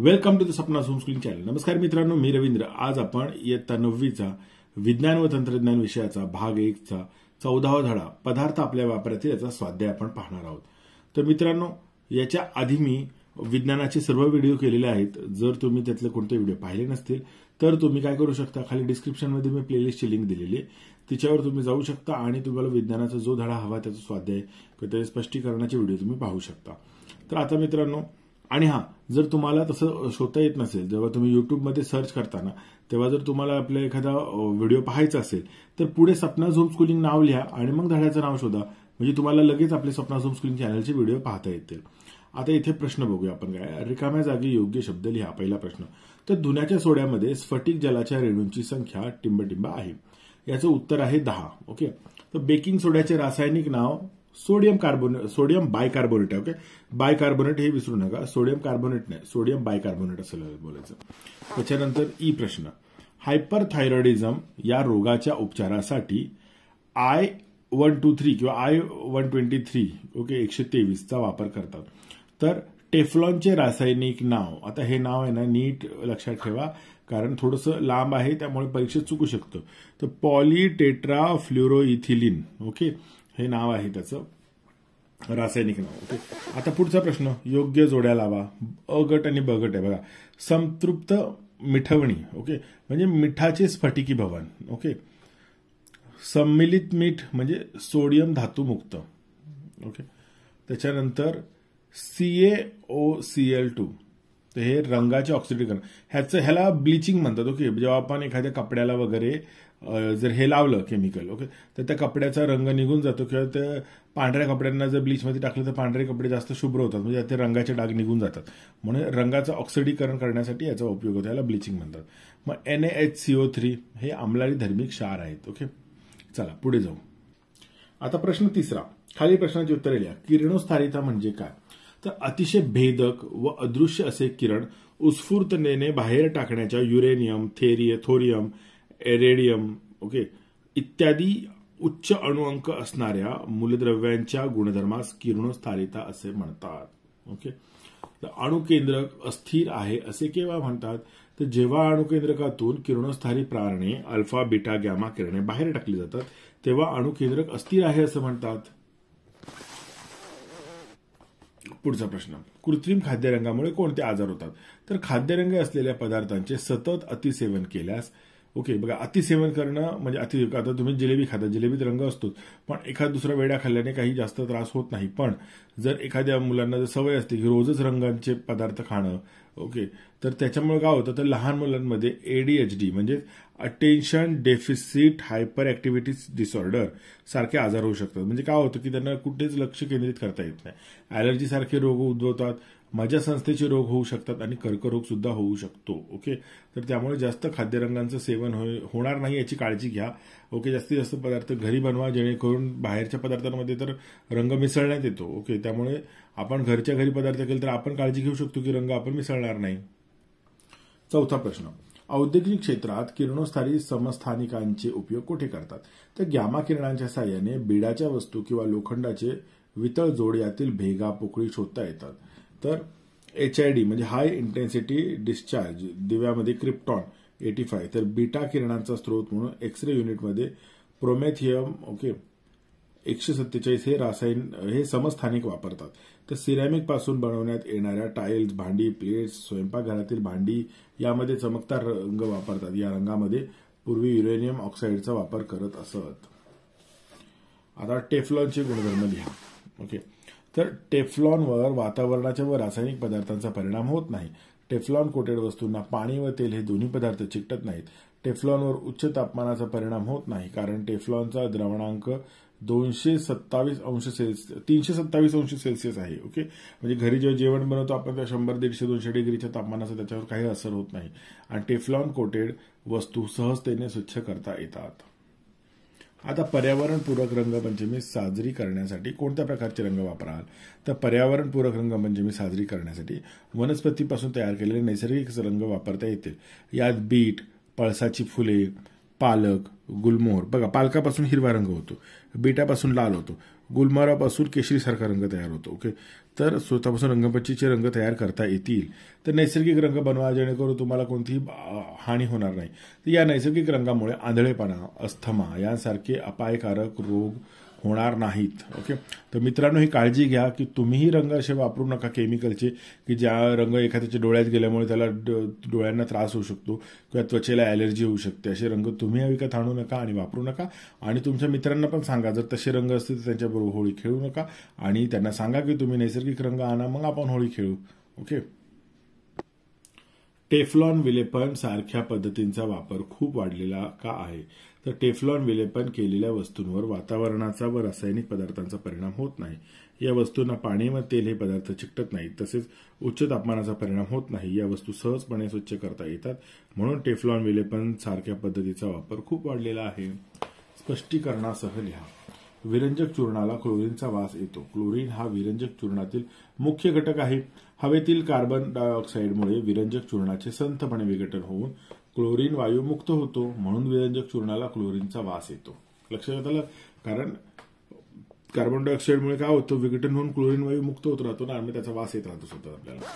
welcome to the Sapna screen channel नमस्कार मित्रांनो मी रवींद्र आज आपण इयत्ता नववीचा विज्ञान व तंत्रज्ञान विषयाचा भाग एकचा चौदावा धडा पदार्थ आपल्या वापरातील याचा स्वाध्याय आपण पाहणार आहोत तर मित्रांनो याच्या आधी मी विज्ञानाचे सर्व व्हिडिओ केलेले आहेत जर तुम्ही त्यातले कोणते व्हिडिओ पाहिले नसतील तर तुम्ही काय करू शकता खाली डिस्क्रिप्शनमध्ये मी प्लेलिस्टची लिंक दिलेली आहे तिच्यावर तुम्ही जाऊ शकता आणि तुम्हाला विज्ञानाचा जो धडा हवा त्याचा स्वाध्याय त्याचे स्पष्टीकरणाचे व्हिडिओ तुम्ही पाहू शकता तर आता मित्रांनो आणि हा जर तुम्हाला तसं शोधता येत नसेल जेव्हा तुम्ही युट्यूबमध्ये सर्च करताना तेव्हा जर तुम्हाला आपला एखादा व्हिडिओ पाहायचा असेल तर पुढे सपना झोम स्कूलिंग नाव लिहा आणि मग धड्याचं नाव शोधा म्हणजे तुम्हाला लगेच आपले सपना झूम स्कुलिंग चॅनलचे व्हिडिओ पाहता येतील आता इथे प्रश्न बघूया आपण काय रिकाम्या जागी योग्य शब्द लिहा पहिला प्रश्न तर धुण्याच्या सोड्यामध्ये स्फटिक जलाच्या रेणूंची संख्या टिंबटिंब आहे याचं उत्तर आहे दहा ओके तर बेकिंग सोड्याचे रासायनिक नाव सोडियम कार्बोनेट सोडियम बायकार्बोनेट आहे ओके कार्बोनेट हे विसरू नका सोडियम कार्बोनेट नाही सोडियम कार्बोनेट असं बोलायचं त्याच्यानंतर ई प्रश्न हायपरथायरॉइडिझम या रोगाच्या उपचारासाठी आय वन टू थ्री किंवा I one twenty three okay एकशे तेवीसचा वापर करतात तर टेफ्लॉनचे रासायनिक नाव आता हे नाव आहे ना नीट लक्षात ठेवा कारण थोडंसं लांब आहे त्यामुळे परीक्षेत चुकू शकतं तर पॉलिटेट्रा फ्ल्युरोइथिलिन ओके हे नाव आहे त्याचं रासायनिक नाव ओके आता पुढचा प्रश्न योग्य जोड्या लावा अ गट आणि ब गट आहे बघा संतृप्त मिठवणी ओके म्हणजे मिठाचे स्फटिकी भवन ओके संमिलित मीठ म्हणजे सोडियम मुक्त ओके त्याच्यानंतर C A O C L two तर हे रंगाचे ऑक्सिडीकरण ह्याचं ह्याला ब्लिचिंग म्हणतात ओके जेव्हा आपण एखाद्या कपड्याला वगैरे जर हे लावलं केमिकल ओके तर त्या कपड्याचा रंग निघून जातो किंवा त्या पांढऱ्या कपड्यांना जर ब्लीचमध्ये टाकलं तर पांढरे कपडे जास्त शुभ्र होतात म्हणजे ते रंगाचे डाग निघून जातात म्हणून रंगाचं ऑक्सिडीकरण करण्यासाठी याचा उपयोग होतो याला ब्लिचिंग म्हणतात मग N H C O three हे आमलारी धर्मिक क्षार आहेत ओके चला पुढे जाऊ आता प्रश्न तिसरा खाली प्रश्नाची उत्तरे लिहा किरणोस्थारिता म्हणजे काय तर अतिशय भेदक व अदृश्य असे किरण उत्स्फूर्ततेने बाहेर टाकण्याच्या युरेनियम थेरिय थोरियम एरेडियम ओके इत्यादी उच्च अणुअंक असणाऱ्या मूलद्रव्यांच्या गुणधर्मास किरणोस्थारिता असे म्हणतात ओके तर अणुकेंद्रक अस्थिर आहे असे केव्हा म्हणतात तर जेव्हा अणुकेंद्रकातून किरणोस्थारी प्रारणे अल्फा बिटा गॅमा किरणे बाहेर टाकली जातात तेव्हा अणुकेंद्रक अस्थिर आहे असं म्हणतात पुढचा प्रश्न कृत्रिम खाद्यरंगामुळे कोणते आजार होतात तर खाद्यरंग असलेल्या पदार्थांचे सतत अतिसेवन केल्यास ओके बघा अतिसेवन करणं म्हणजे अति आता तुम्ही जिलेबी खाता जिलेबीत रंग असतो पण एखाद दुसरा वेडा खाल्ल्याने काही जास्त त्रास होत नाही पण जर एखाद्या मुलांना जर सवय असते की रोजच रंगांचे पदार्थ खाणं ओके तर त्याच्यामुळे काय होतं तर लहान मुलांमध्ये एडीएचडी म्हणजे attention deficit hyperactivity disorder सारखे आजार होऊ शकतात म्हणजे काय होतं की त्यांना कुठेच लक्ष केंद्रित करता येत नाही सारखे रोग उद्भवतात माझ्या संस्थेचे रोग होऊ शकतात आणि कर्करोग सुद्धा होऊ शकतो ओके तर त्यामुळे जास्त खाद्यरंगांचं सेवन होणार नाही याची काळजी घ्या ओके जास्तीत जास्त पदार्थ घरी बनवा जेणेकरून बाहेरच्या पदार्थांमध्ये तर रंग मिसळण्यात येतो ओके त्यामुळे आपण घरच्या घरी पदार्थ केले तर आपण काळजी घेऊ शकतो की रंग आपण मिसळणार नाही चौथा प्रश्न औद्योगिक क्षेत्रात किरणोत्सारी समस्थानिकांचे उपयोग कुठे करतात तर गॅमा किरणांच्या साह्याने बिडाच्या वस्तू किंवा लोखंडाचे वितळ जोड यातील भेगा पोकळी शोधता येतात तर एच आय डी म्हणजे हाय इंटेन्सिटी डिस्चार्ज दिव्यामध्ये क्रिप्टॉन एटी फाय तर बीटा किरणांचा स्रोत म्हणून एक्स रे युनिटमध्ये प्रोमेथियम ओके एकशे सत्तेचाळीस हे रासायन हे समस्थानिक वापरतात तर सिरॅमिक पासून बनवण्यात येणाऱ्या टाईल्स भांडी प्लेट्स स्वयंपाकघरातील भांडी यामध्ये चमकदार रंग वापरतात या रंगामध्ये पूर्वी युरेनियम ऑक्साईडचा वापर करत असत आता टेफलॉनचे गुणधर्म लिहा ओके तर टेफलॉनवर वातावरणाच्या व रासायनिक पदार्थांचा परिणाम होत नाही टेफलॉन कोटेड वस्तूंना पाणी व तेल हे दोन्ही पदार्थ चिकटत नाहीत टेफलॉनवर उच्च तापमानाचा परिणाम होत नाही कारण टेफलॉनचा द्रवणांक दोनशे सत्तावीस अंश सेल्सिअस तीनशे सत्तावीस अंश सेल्सिअस आहे ओके म्हणजे घरी जेव्हा जेवण बनवतो आपण त्या शंभर दीडशे दोनशे डिग्रीच्या तापमानाचा त्याच्यावर काही असर होत नाही आणि टेफ्लॉन कोटेड वस्तू सहजतेने स्वच्छ करता येतात आता पर्यावरणपूरक रंगपंचमी साजरी करण्यासाठी कोणत्या प्रकारचे रंग वापराल तर पर्यावरणपूरक रंगपंचमी साजरी करण्यासाठी वनस्पतीपासून तयार केलेले नैसर्गिक रंग वापरता येतील यात बीट पळसाची फुले पालक गुलमोहर बघा पालकापासून हिरवा रंग होतो बीटापासून लाल होतो गुलमोहरापासून केशरीसारखा रंग तयार होतो ओके तर स्वतःपासून रंगपंचीचे रंग तयार करता येतील तर नैसर्गिक रंग बनवा जेणेकरून तुम्हाला कोणतीही हानी होणार नाही तर या नैसर्गिक रंगामुळे आंधळेपणा अस्थमा यांसारखे अपायकारक रोग होणार नाहीत ओके तर मित्रांनो ही काळजी घ्या की तुम्हीही रंग असे वापरू नका केमिकलचे की ज्या रंग एखाद्याच्या डोळ्यात गेल्यामुळे त्याला डोळ्यांना त्रास होऊ शकतो किंवा त्वचेला ॲलर्जी होऊ शकते असे रंग तुम्ही विकत आणू नका आणि वापरू नका आणि तुमच्या मित्रांना पण सांगा जर तसे रंग असतील तर त्यांच्याबरोबर होळी खेळू नका आणि त्यांना सांगा की तुम्ही नैसर्गिक रंग आणा मग आपण होळी खेळू ओके टेफलॉन विलेपन सारख्या पद्धतींचा वापर खूप वाढलेला का आहे तर टेफ्लॉन विलेपन केलेल्या वस्तूंवर वातावरणाचा व रासायनिक पदार्थांचा परिणाम होत नाही या वस्तूंना पाणी व तेल हे पदार्थ चिकटत नाहीत तसेच उच्च तापमानाचा परिणाम होत नाही या वस्तू सहजपणे स्वच्छ करता येतात म्हणून टेफ्लॉन विलेपन सारख्या पद्धतीचा वापर खूप वाढलेला आहे स्पष्टीकरणासह लिहा विरंजक चूर्णाला क्लोरीनचा वास येतो क्लोरीन हा विरंजक चूर्णातील मुख्य घटक आहे हवेतील कार्बन डायऑक्साईडमुळे विरंजक चूर्णाचे संथपणे विघटन होऊन क्लोरीन वायुमुक्त होतो म्हणून विरंजक चूर्णाला क्लोरीनचा वास येतो लक्षात आलं कारण कार्बन डायऑक्साईडमुळे काय होतं विघटन होऊन क्लोरीन वायू मुक्त होत राहतो ना आणि त्याचा वास येत राहतो सतत आपल्याला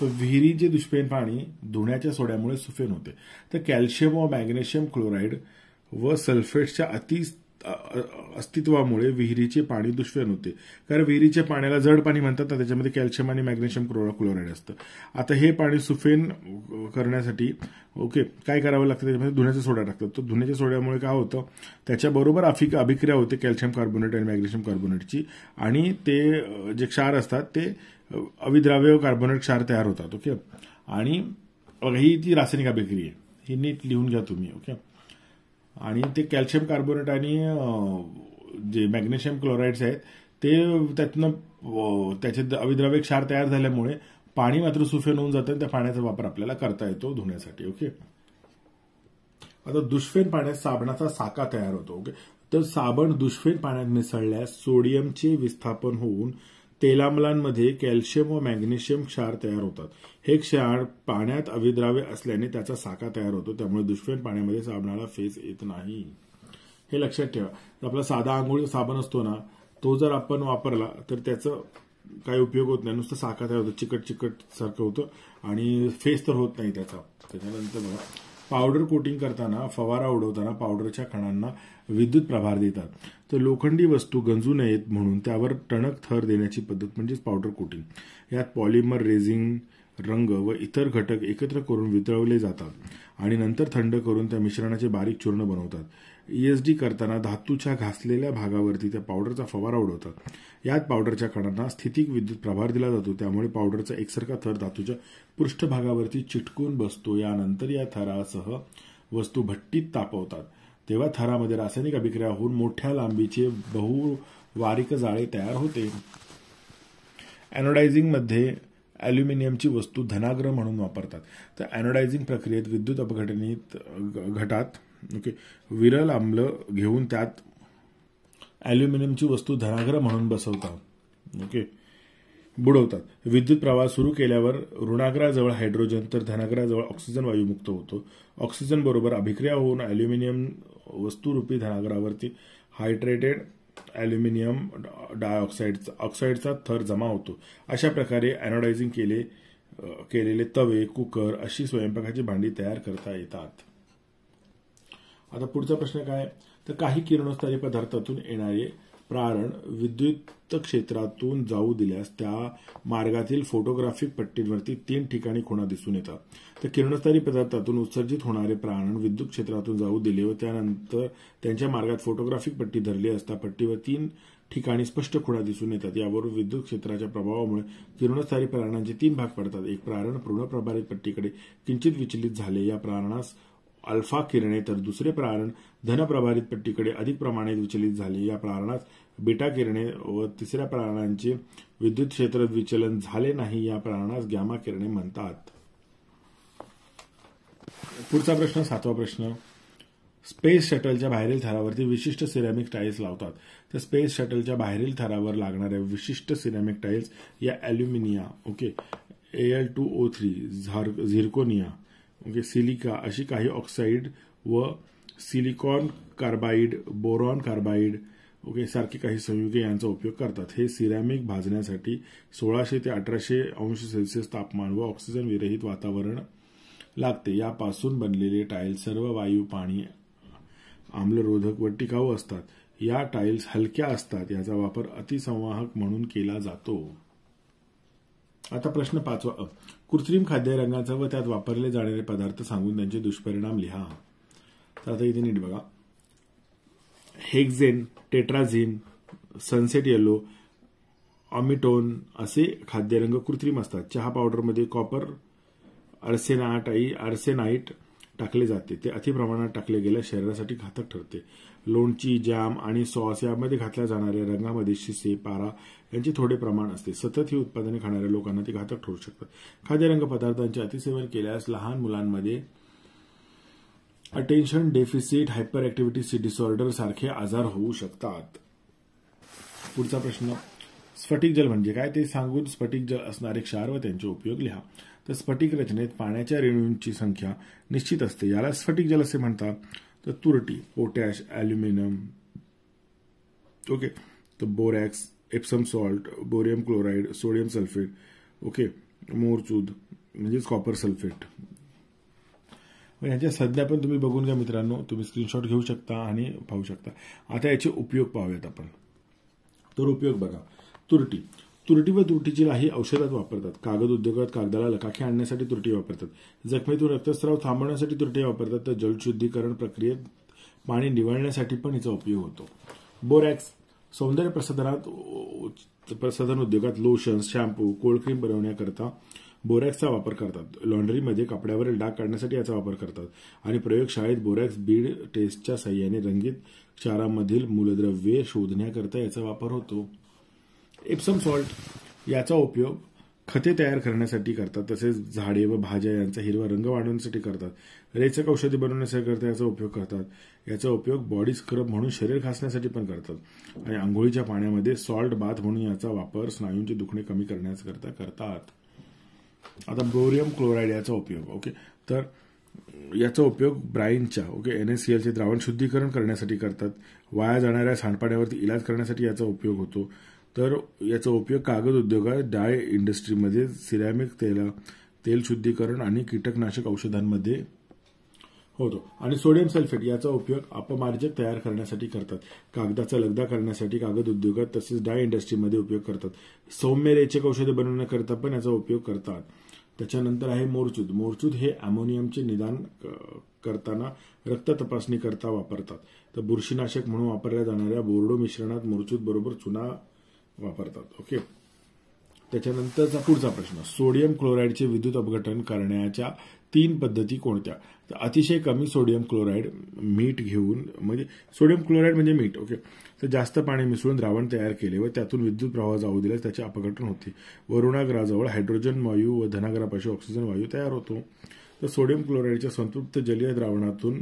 तर विहिरीचे दुष्पेन पाणी धुण्याच्या सोड्यामुळे सुफेन होते तर कॅल्शियम व मॅग्नेशियम क्लोराईड व सल्फेटच्या अति अस्तित्वामुळे विहिरीचे पाणी दुष्फेन होते कारण विहिरीच्या पाण्याला जड पाणी म्हणतात ना त्याच्यामध्ये कॅल्शियम आणि मॅग्नेशियम क्लोराईड असतं आता हे पाणी सुफेन करण्यासाठी ओके काय करावं लागतं त्याच्यामध्ये धुण्याचा सोडा टाकतात तर धुण्याच्या सोड्यामुळे काय होतं त्याच्याबरोबर अफिक अभिक्रिया होते कॅल्शियम कार्बोनेट आणि मॅग्नेशियम कार्बोनेटची आणि ते जे क्षार असतात ते अविद्राव्य कार्बोनेट क्षार तयार होतात ओके आणि ही ती रासायनिक अभिक्रिया ही नीट लिहून घ्या तुम्ही ओके आणि ते कॅल्शियम कार्बोनेट आणि जे मॅग्नेशियम क्लोराईड्स आहेत ते त्यातनं त्याचे अविद्राव्य क्षार तयार झाल्यामुळे पाणी मात्र सुफेन होऊन जातं त्या पाण्याचा वापर आपल्याला करता येतो धुण्यासाठी ओके आता दुष्फेन पाण्यात साबणाचा साका तयार होतो ओके तर साबण दुष्फेन पाण्यात मिसळल्यास सोडियमचे विस्थापन होऊन तेलामलांमध्ये कॅल्शियम व मॅग्नेशियम क्षार तयार होतात हे क्षार पाण्यात अविद्राव्य असल्याने त्याचा साका तयार होतो त्यामुळे दुष्पेन पाण्यामध्ये साबणाला फेस येत नाही हे लक्षात ठेवा आपला साधा आंघोळी साबण असतो ना तो जर आपण वापरला तर त्याचं काही उपयोग होत नाही नुसतं साखा तयार होतो चिकट चिकट सारखं होतं आणि फेस तर होत नाही त्याचा त्याच्यानंतर बघा पावडर कोटिंग करताना फवारा उडवताना पावडरच्या कणांना विद्युत प्रभार देतात तर लोखंडी वस्तू गंजू नयेत म्हणून त्यावर टणक थर देण्याची पद्धत म्हणजेच पावडर कोटिंग यात पॉलिमर रेझिंग रंग व इतर घटक एकत्र करून वितळवले जातात आणि नंतर थंड करून त्या मिश्रणाचे बारीक चूर्ण बनवतात ईएसडी e डी करताना धातूच्या घासलेल्या भागावरती त्या पावडरचा फवारा उडवतात यात पावडरच्या कणांना स्थितिक विद्युत प्रभार दिला जातो त्यामुळे पावडरचा एकसारखा थर धातूच्या पृष्ठभागावरती चिटकून बसतो यानंतर या थरासह वस्तू भट्टीत तापवतात तेव्हा थरामध्ये रासायनिक अभिक्रिया होऊन मोठ्या लांबीचे बहुवारिक जाळे तयार होते मध्ये ॲल्युमिनियमची वस्तू धनाग्र म्हणून वापरतात तर अॅनोडायझिंग प्रक्रियेत विद्युत अपघटनीत घटात ओके विरल आम्ल घेऊन त्यात ॲल्युमिनियमची वस्तू धनाग्र म्हणून बसवतात ओके बुडवतात विद्युत प्रवाह सुरू केल्यावर ऋणाग्राजवळ हायड्रोजन तर धनाग्राजवळ ऑक्सिजन वायू मुक्त होतो ऑक्सिजन बरोबर अभिक्रिया होऊन ॲल्युमिनियम वस्तुरूपी धनाग्रावरती हायड्रेटेड ॲल्युमिनियम डायऑक्साईडचा ऑक्साईडचा थर जमा होतो अशा प्रकारे अॅनोडायझिंग केले केलेले तवे कुकर अशी स्वयंपाकाची भांडी तयार करता येतात आता पुढचा प्रश्न काय तर काही किरणोत्सारी पदार्थातून येणारे प्रारण विद्युत क्षेत्रातून जाऊ दिल्यास त्या मार्गातील फोटोग्राफिक पट्टीवरती तीन ठिकाणी खुणा दिसून येतात तर किरणोत्सारी पदार्थातून उत्सर्जित होणारे प्राण विद्युत क्षेत्रातून जाऊ दिले व त्यानंतर त्यांच्या मार्गात फोटोग्राफिक पट्टी धरली असता पट्टीवर तीन ठिकाणी स्पष्ट खुणा दिसून येतात यावर विद्युत क्षेत्राच्या प्रभावामुळे किरणोत्सारी प्रारणांचे तीन भाग पडतात एक प्रारण पूर्ण प्रभारित पट्टीकडे किंचित विचलित झाले या प्रारणास अल्फा किरणे तर दुसरे प्रारण धनप्रभारित पट्टीकडे अधिक प्रमाणात विचलित झाले या प्रारणास बीटा किरणे व तिसऱ्या प्रारणांचे विद्युत क्षेत्रात विचलन झाले नाही या प्रारणास गॅमा किरणे म्हणतात पुढचा प्रश्न सातवा प्रश्न स्पेस शटलच्या बाहेरील थरावरती विशिष्ट सिरॅमिक टाईल्स लावतात तर स्पेस शटलच्या बाहेरील थरावर लागणाऱ्या विशिष्ट सिरॅमिक टाईल्स या alumina okay L two O three झार झिरकोनिया म्हणजे सिलिका अशी काही ऑक्साईड व silicon carbide boron carbide okay सारखी काही संयुगे यांचा उपयोग करतात हे सिरॅमिक भाजण्यासाठी सोळाशे ते अठराशे अंश सेल्सिअस तापमान व ऑक्सिजन विरहित वातावरण लागते यापासून बनलेले टाईल सर्व वायू पाणी आम्लरोधक व टिकाऊ असतात या टाईल्स हलक्या असतात याचा वापर अतिसंवाहक म्हणून केला जातो आता प्रश्न पाचवा अ कृत्रिम खाद्य रंगाचा व त्यात वापरले जाणारे पदार्थ सांगून त्यांचे दुष्परिणाम लिहा तर आता इथे नीट बघा हेक्झेन टेट्राझिन सनसेट येलो ऑमिटोन असे खाद्यरंग कृत्रिम असतात चहा पावडरमध्ये कॉपर आई आर्सेनाइट टाकले जाते ते अतिप्रमाणात टाकले गेल्यास शरीरासाठी घातक ठरते लोणची जाम आणि सॉस यामध्ये घातल्या जाणाऱ्या रंगामध्ये शिसे पारा यांचे थोडे प्रमाण असते सतत ही उत्पादने खाणाऱ्या लोकांना ते घातक ठरू शकतात खाद्यरंग पदार्थांचे अतिसेवन केल्यास लहान मुलांमध्ये attention deficit hyperactivity disorder सारखे आजार होऊ शकतात पुढचा प्रश्न स्फटिक जल म्हणजे काय ते सांगून स्फटिक जल असणारे क्षार व त्यांचे उपयोग लिहा तर स्फटिक रचनेत पाण्याच्या रेणूंची संख्या निश्चित असते याला स्फटिक जल असे म्हणतात तर तुरटी पोटॅश ॲल्युमिनियम ओके तर borax Epsom salt barium chloride sodium sulphate okay मोरचूद म्हणजेच कॉपर सल्फेट याच्या सध्या पण तुम्ही बघून घ्या मित्रांनो तुम्ही स्क्रीनशॉट घेऊ शकता आणि पाहू शकता आता याचे उपयोग पाहूयात आपण तर उपयोग बघा तुरटी तुरटी व तुरटीची लाही औषधात वापरतात कागद उद्योगात कागदाला लकाखे आणण्यासाठी तुरटी वापरतात जखमीतून रक्तस्राव थांबवण्यासाठी तुरटी वापरतात तर जलशुद्धीकरण प्रक्रियेत पाणी निवळण्यासाठी पण याचा उपयोग होतो बोरॅक्स सौंदर्य प्रसाधनात प्रसाधन उद्योगात लोशन्स शॅम्पू क्रीम बनवण्याकरता बोरॅक्सचा वापर करतात लॉन्ड्रीमध्ये कपड्यावरील डाग काढण्यासाठी याचा वापर करतात आणि प्रयोगशाळेत बोरॅक्स बीड टेस्टच्या सहाय्याने रंगीत क्षारामधील मूलद्रव्ये शोधण्याकरता याचा वापर होतो एप्सम सॉल्ट याचा उपयोग खते तयार करण्यासाठी करतात तसेच झाडे व भाज्या यांचा हिरवा रंग वाढवण्यासाठी करतात रेचक औषधी बनवण्यासाठी करता याचा उपयोग करतात याचा उपयोग बॉडी स्क्रब म्हणून शरीर घासण्यासाठी पण करतात आणि आंघोळीच्या पाण्यामध्ये सॉल्ट बाथ म्हणून याचा वापर स्नायूंचे दुखणे कमी करण्याकरता करतात आता बोरियम क्लोराईड याचा उपयोग ओके तर याचा उपयोग ब्राईनच्या ओके एनएससीएलचे द्रावण शुद्धीकरण करण्यासाठी करतात वाया जाणाऱ्या सांडपाण्यावरती इलाज करण्यासाठी याचा उपयोग होतो तर याचा उपयोग कागद उद्योगात डाय इंडस्ट्रीमध्ये सिरॅमिक तेला तेल शुद्धीकरण आणि कीटकनाशक औषधांमध्ये होतो आणि सोडियम सल्फेट याचा उपयोग अपमार्जक तयार करण्यासाठी करतात कागदाचा लगदा करण्यासाठी कागद उद्योगात तसेच डाय इंडस्ट्रीमध्ये उपयोग करतात सौम्य रेचक औषधे बनवण्याकरता पण याचा उपयोग करतात त्याच्यानंतर आहे मोरचूद मोरचूद हे अमोनियमचे निदान करताना रक्त तपासणी करता वापरतात तर बुरशीनाशक म्हणून वापरल्या जाणाऱ्या बोर्डो मिश्रणात मोरचूद बरोबर चुना वापरतात ओके त्याच्यानंतरचा पुढचा प्रश्न सोडियम क्लोराईडचे विद्युत अपघटन करण्याच्या तीन पद्धती कोणत्या तर अतिशय कमी सोडियम क्लोराईड मीठ घेऊन म्हणजे सोडियम क्लोराईड म्हणजे मीठ ओके तर जास्त पाणी मिसळून द्रावण तयार केले व त्यातून विद्युत प्रवाह जाऊ दिल्यास त्याचे अपघटन होते वरुणाग्राजवळ हायड्रोजन वायू व धनाग्रापाशी ऑक्सिजन वायू तयार होतो तर सोडियम क्लोराईडच्या संतृप्त जलीय द्रावणातून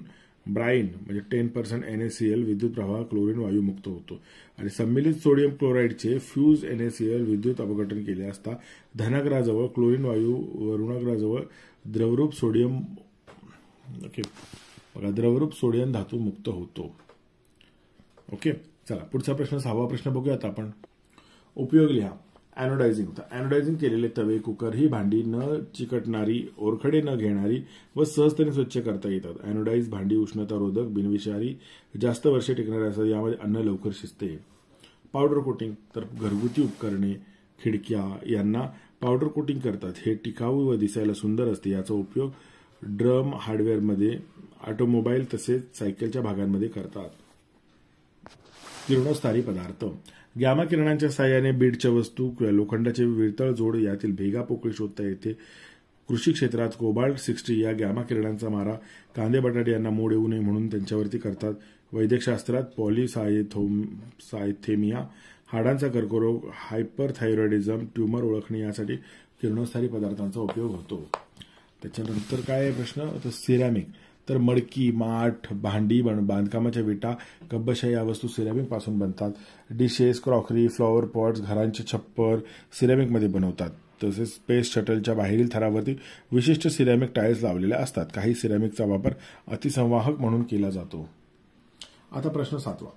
ब्राईन म्हणजे टेन पर्सेंट एनएसीएल विद्युत प्रवाह क्लोरीन वायू मुक्त होतो आणि संमिलित सोडियम क्लोराईडचे फ्यूज एनएसीएल विद्युत अपघटन केले असता धनग्राजवळ क्लोरीन वायू वरुणाग्राजवळ द्रवरूप सोडियम ओके बघा द्रवरूप सोडियम धातू मुक्त होतो ओके चला पुढचा प्रश्न सहावा प्रश्न बघूयात आपण उपयोग लिहा अॅनोडायझिंग होतं अॅनोडायझिंग केलेले तवे कुकर ही भांडी न चिकटणारी ओरखडे न घेणारी व सहजतेने स्वच्छ करता येतात अॅनोडाईज भांडी उष्णतारोधक बिनविषारी जास्त वर्षे टिकणारे असतात यामध्ये अन्न लवकर शिजते पावडर कोटिंग तर घरगुती उपकरणे खिडक्या यांना पावडर कोटिंग करतात हे टिकाऊ व दिसायला सुंदर असते याचा उपयोग ड्रम हार्डवेअरमध्ये ऑटोमोबाईल तसेच सायकलच्या भागांमध्ये करतात किरणोस्तारी पदार्थ गॅमा किरणांच्या साह्याने बीडच्या वस्तू किंवा लोखंडाचे विरतळ जोड यातील भेगा पोकळी शोधता येते कृषी क्षेत्रात कोबाल्ट सिक्स्टी या गॅमा किरणांचा मारा कांदे बटाटे यांना मोड येऊ नये म्हणून त्यांच्यावरती करतात वैद्यकशास्त्रात पॉलिसायथोम सायथेमिया हाडांचा कर्करोग हायपरथायरॉइडिझम ट्यूमर ओळखणे यासाठी किरणोत्सारी पदार्थांचा उपयोग होतो त्याच्यानंतर काय प्रश्न तर सिरॅमिक तर मडकी माठ भांडी बन बांधकामाच्या विटा कब्बशा या वस्तू सिरॅमिकपासून बनतात डिशेस क्रॉकरी फ्लॉवर पॉट्स घरांचे छप्पर सिरॅमिकमध्ये बनवतात तसेच स्पेस शटलच्या बाहेरील थरावरती विशिष्ट सिरॅमिक टाईल्स लावलेल्या असतात काही सिरॅमिकचा वापर अतिसंवाहक म्हणून केला जातो आता प्रश्न सातवा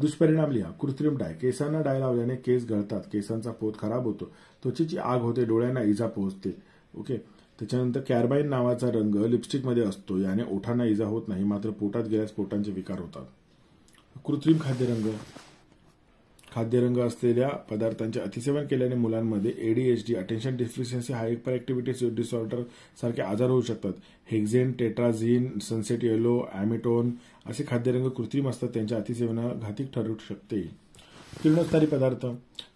दुष्परिणाम लिहा कृत्रिम डाय केसांना डाय लावल्याने केस गळतात केसांचा पोत खराब होतो त्वचेची आग होते डोळ्यांना इजा पोहोचते ओके त्याच्यानंतर कॅरबाईन नावाचा रंग लिपस्टिकमध्ये असतो याने ओठांना इजा होत नाही मात्र पोटात गेल्यास पोटांचे विकार होतात कृत्रिम खाद्यरंग खाद्यरंग असलेल्या पदार्थांचे अतिसेवन केल्याने मुलांमध्ये ADHD attention deficiency hyperactivity disorder सारखे आजार होऊ शकतात हेक्झेन टेट्राझिन सनसेट येलो ॲमिटोन असे खाद्यरंग कृत्रिम असतात त्यांच्या अतिसेवना घातक ठरू शकते किरणोत्सारी पदार्थ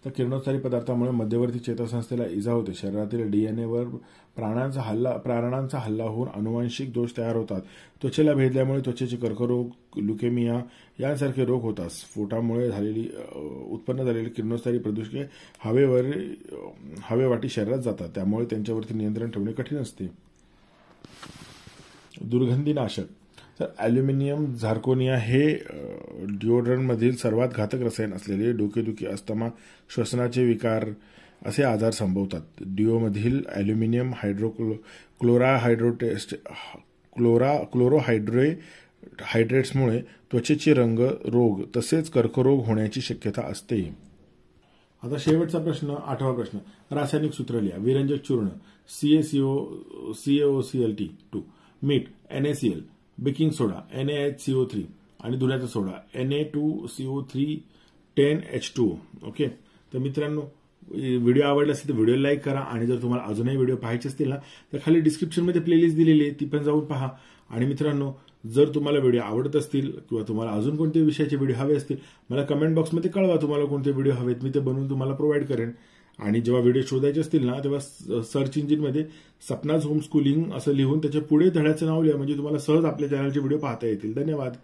तर किरणोत्सारी पदार्थामुळे मध्यवर्ती चेतासंस्थेला इजा होते शरीरातील डीएनएवर प्राणांचा हल्ला प्राणांचा हल्ला होऊन अनुवांशिक दोष तयार होतात त्वचेला भेदल्यामुळे त्वचेचे कर्करोग लुकेमिया यांसारखे रोग होतात स्फोटामुळे झालेली उत्पन्न झालेली किरणोत्सारी प्रदूषके हवेवर हवेवाटी शरीरात जातात त्यामुळे त्यांच्यावरती नियंत्रण ठेवणे कठीण असते दुर्गंधीनाशक तर ॲल्युमिनियम झारकोनिया हे डिओड्रंटमधील सर्वात घातक रसायन असलेले डोकेदुखी अस्थमा श्वसनाचे विकार असे आजार संभवतात डिओमधील ॲल्युमिनियम हायड्रोक्लो क्लोराहायड्रोटेस्ट क्लोरा क्लोरोहायड्रे हायड्रेट्समुळे त्वचेचे रंग रोग तसेच कर्करोग होण्याची शक्यता असते आता शेवटचा प्रश्न आठवा प्रश्न रासायनिक सूत्र लिहा विरंजक चूर्ण सीएसीओ सीएओ सी टू मीठ NaCl baking soda N H CO three आणि धुण्याचा soda N A two CO three ten H two okay तर मित्रांनो व्हिडिओ आवडला असेल तर व्हिडिओ लाईक करा आणि जर तुम्हाला अजूनही व्हिडिओ पाहायचे असतील ना तर खाली डिस्क्रिप्शनमध्ये प्लेलिस्ट दिलेली आहे ती पण जाऊन पहा आणि मित्रांनो जर तुम्हाला व्हिडिओ आवडत असतील किंवा तुम्हाला अजून कोणते विषयाचे व्हिडिओ हवे असतील मला कमेंट बॉक्समध्ये कळवा तुम्हाला कोणते व्हिडिओ हवेत मी ते बनवून तुम्हाला प्रोव्हाइड करेन आणि जेव्हा व्हिडिओ शोधायचे असतील ना तेव्हा सर्च इंजिनमध्ये uh, सपनाज होम स्कूलिंग असं लिहून त्याच्या पुढे धड्याचं नाव लिहा म्हणजे तुम्हाला सहज आपल्या चॅनलचे व्हिडिओ पाहता येतील धन्यवाद